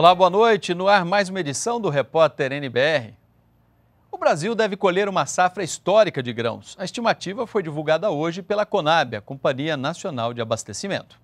Olá, boa noite. No ar, mais uma edição do Repórter NBR. O Brasil deve colher uma safra histórica de grãos. A estimativa foi divulgada hoje pela Conab, a Companhia Nacional de Abastecimento.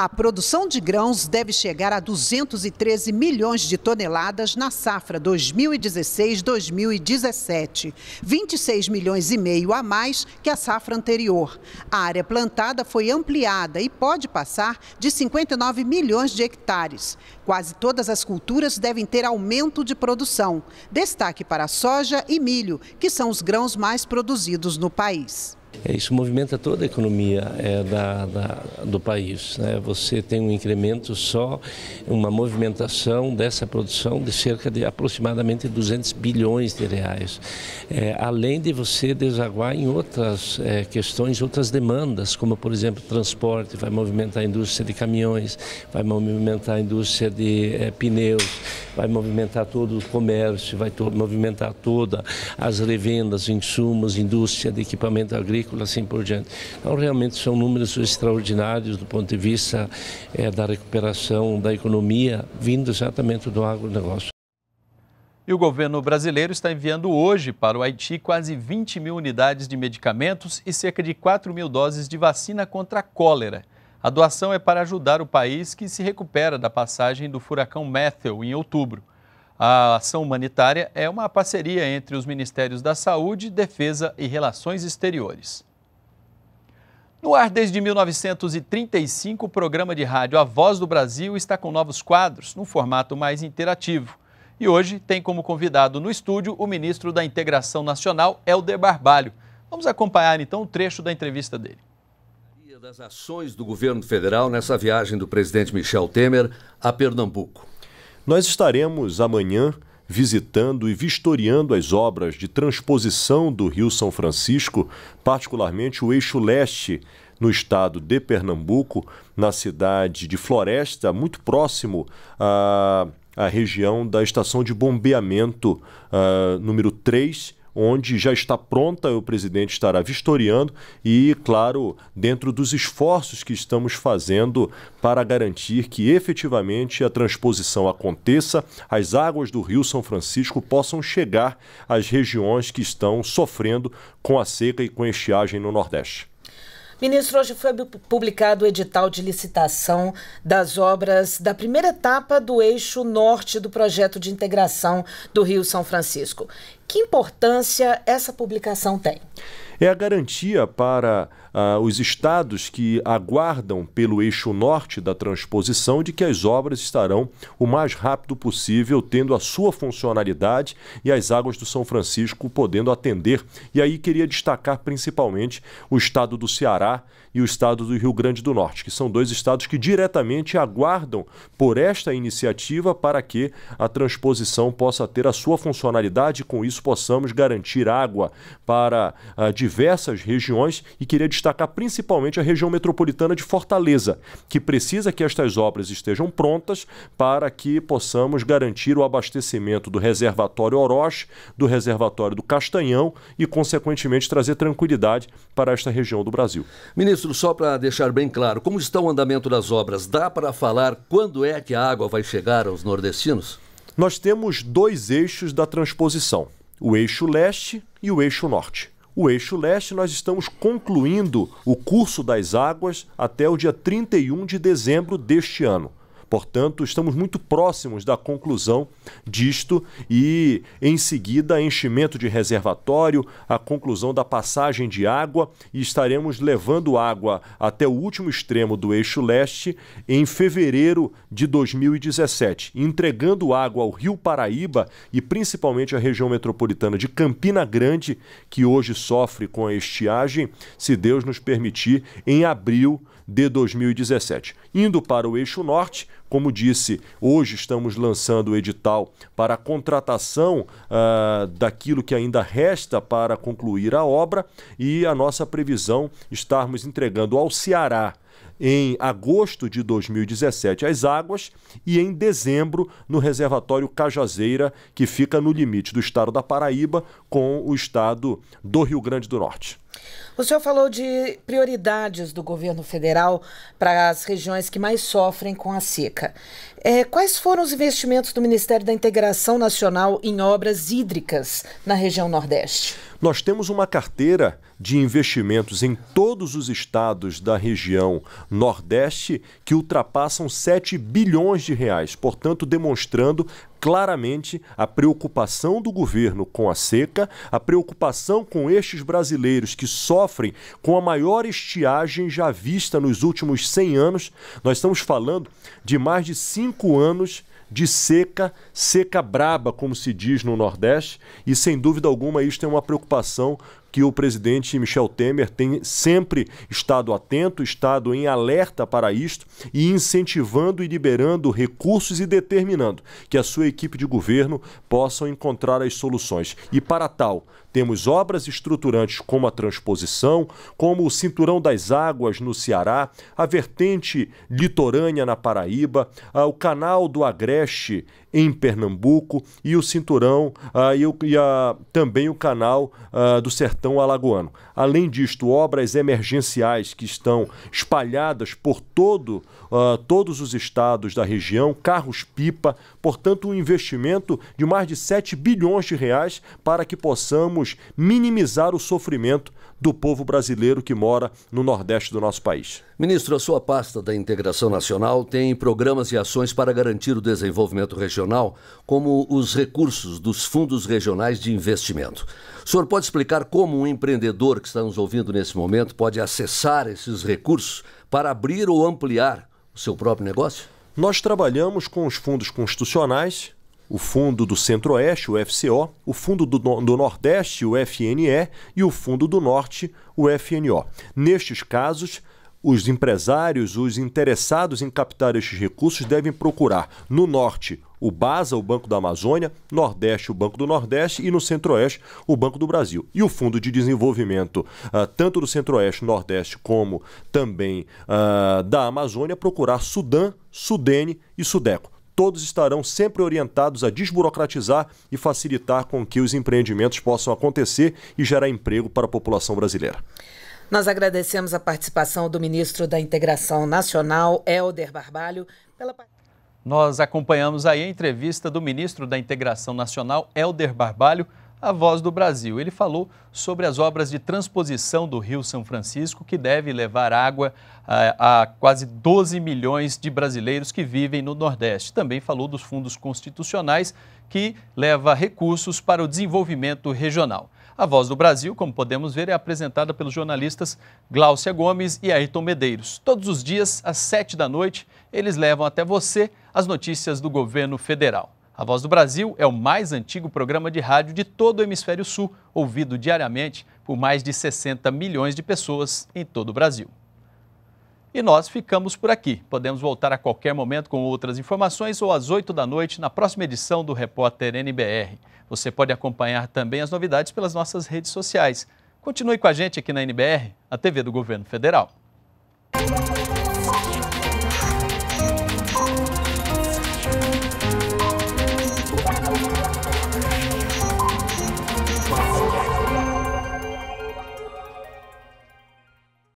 A produção de grãos deve chegar a 213 milhões de toneladas na safra 2016-2017, 26 milhões e meio a mais que a safra anterior. A área plantada foi ampliada e pode passar de 59 milhões de hectares. Quase todas as culturas devem ter aumento de produção. Destaque para soja e milho, que são os grãos mais produzidos no país. É, isso movimenta toda a economia é, da, da, do país. Né? Você tem um incremento só, uma movimentação dessa produção de cerca de aproximadamente 200 bilhões de reais. É, além de você desaguar em outras é, questões, outras demandas, como por exemplo transporte, vai movimentar a indústria de caminhões, vai movimentar a indústria de é, pneus, vai movimentar todo o comércio, vai to movimentar todas as revendas, insumos, indústria de equipamento agrícola agrícola, assim por diante. Então, realmente são números extraordinários do ponto de vista é, da recuperação da economia, vindo exatamente do agronegócio. E o governo brasileiro está enviando hoje para o Haiti quase 20 mil unidades de medicamentos e cerca de 4 mil doses de vacina contra a cólera. A doação é para ajudar o país que se recupera da passagem do furacão Matthew em outubro. A ação humanitária é uma parceria entre os Ministérios da Saúde, Defesa e Relações Exteriores. No ar desde 1935, o programa de rádio A Voz do Brasil está com novos quadros, num formato mais interativo. E hoje tem como convidado no estúdio o ministro da Integração Nacional, Helder Barbalho. Vamos acompanhar então o um trecho da entrevista dele. Das ações do governo federal nessa viagem do presidente Michel Temer a Pernambuco. Nós estaremos amanhã visitando e vistoriando as obras de transposição do Rio São Francisco, particularmente o eixo leste, no estado de Pernambuco, na cidade de Floresta, muito próximo à, à região da estação de bombeamento uh, número 3 onde já está pronta, o presidente estará vistoriando e, claro, dentro dos esforços que estamos fazendo para garantir que efetivamente a transposição aconteça, as águas do Rio São Francisco possam chegar às regiões que estão sofrendo com a seca e com a estiagem no Nordeste. Ministro, hoje foi publicado o edital de licitação das obras da primeira etapa do eixo norte do projeto de integração do Rio São Francisco. Que importância essa publicação tem? É a garantia para ah, os estados que aguardam pelo eixo norte da transposição de que as obras estarão o mais rápido possível, tendo a sua funcionalidade e as águas do São Francisco podendo atender. E aí queria destacar principalmente o estado do Ceará e o estado do Rio Grande do Norte, que são dois estados que diretamente aguardam por esta iniciativa para que a transposição possa ter a sua funcionalidade e com isso possamos garantir água para ah, diversas regiões. E queria destacar destacar principalmente a região metropolitana de Fortaleza, que precisa que estas obras estejam prontas para que possamos garantir o abastecimento do reservatório Orochi, do reservatório do Castanhão e, consequentemente, trazer tranquilidade para esta região do Brasil. Ministro, só para deixar bem claro, como está o andamento das obras? Dá para falar quando é que a água vai chegar aos nordestinos? Nós temos dois eixos da transposição: o eixo leste e o eixo norte. O eixo leste, nós estamos concluindo o curso das águas até o dia 31 de dezembro deste ano. Portanto, estamos muito próximos da conclusão disto e, em seguida, enchimento de reservatório, a conclusão da passagem de água e estaremos levando água até o último extremo do eixo leste em fevereiro de 2017, entregando água ao Rio Paraíba e principalmente à região metropolitana de Campina Grande, que hoje sofre com a estiagem, se Deus nos permitir, em abril de 2017. Indo para o eixo norte, como disse, hoje estamos lançando o edital para a contratação uh, daquilo que ainda resta para concluir a obra e a nossa previsão estarmos entregando ao Ceará em agosto de 2017 as águas e em dezembro no reservatório Cajazeira, que fica no limite do estado da Paraíba com o estado do Rio Grande do Norte. O senhor falou de prioridades do governo federal para as regiões que mais sofrem com a seca. É, quais foram os investimentos do Ministério da Integração Nacional em obras hídricas na região Nordeste? Nós temos uma carteira de investimentos em todos os estados da região Nordeste que ultrapassam 7 bilhões de reais, portanto, demonstrando claramente a preocupação do governo com a seca, a preocupação com estes brasileiros que sofrem com a maior estiagem já vista nos últimos 100 anos. Nós estamos falando de mais de cinco anos de seca, seca braba, como se diz no Nordeste, e sem dúvida alguma isso tem é uma preocupação que o presidente Michel Temer tem sempre estado atento, estado em alerta para isto e incentivando e liberando recursos e determinando que a sua equipe de governo possam encontrar as soluções. E para tal, temos obras estruturantes como a transposição, como o Cinturão das Águas no Ceará, a vertente litorânea na Paraíba, o canal do Agreste em Pernambuco e o Cinturão e, também o canal do Sertão sertão alagoano. Além disto, obras emergenciais que estão espalhadas por todo, uh, todos os estados da região, carros-pipa, portanto, um investimento de mais de 7 bilhões de reais para que possamos minimizar o sofrimento do povo brasileiro que mora no Nordeste do nosso país. Ministro, a sua pasta da Integração Nacional tem programas e ações para garantir o desenvolvimento regional, como os recursos dos fundos regionais de investimento. O senhor pode explicar como um empreendedor que está nos ouvindo nesse momento pode acessar esses recursos para abrir ou ampliar o seu próprio negócio? Nós trabalhamos com os fundos constitucionais, o Fundo do Centro-Oeste, o FCO, o Fundo do, do, Nordeste, o FNE, e o Fundo do Norte, o FNO. Nestes casos, os empresários, os interessados em captar estes recursos devem procurar no Norte o BASA, o Banco da Amazônia, Nordeste, o Banco do Nordeste e no Centro-Oeste, o Banco do Brasil. E o Fundo de Desenvolvimento, uh, tanto do Centro-Oeste, Nordeste, como também uh, da Amazônia, procurar Sudã, Sudene e Sudeco todos estarão sempre orientados a desburocratizar e facilitar com que os empreendimentos possam acontecer e gerar emprego para a população brasileira. Nós agradecemos a participação do ministro da Integração Nacional, Helder Barbalho, pela Nós acompanhamos aí a entrevista do ministro da Integração Nacional, Helder Barbalho, a Voz do Brasil. Ele falou sobre as obras de transposição do Rio São Francisco, que deve levar água a, eh, a, quase 12 milhões de brasileiros que vivem no Nordeste. Também falou dos fundos constitucionais, que leva recursos para o desenvolvimento regional. A Voz do Brasil, como podemos ver, é apresentada pelos jornalistas Gláucia Gomes e Ayrton Medeiros. Todos os dias, às sete da noite, eles levam até você as notícias do governo federal. A Voz do Brasil é o mais antigo programa de rádio de todo o Hemisfério Sul, ouvido diariamente por mais de 60 milhões de pessoas em todo o Brasil. E nós ficamos por aqui. Podemos voltar a qualquer momento com outras informações ou às 8 da noite na próxima edição do Repórter NBR. Você pode acompanhar também as novidades pelas nossas redes sociais. Continue com a gente aqui na NBR, a TV do Governo Federal.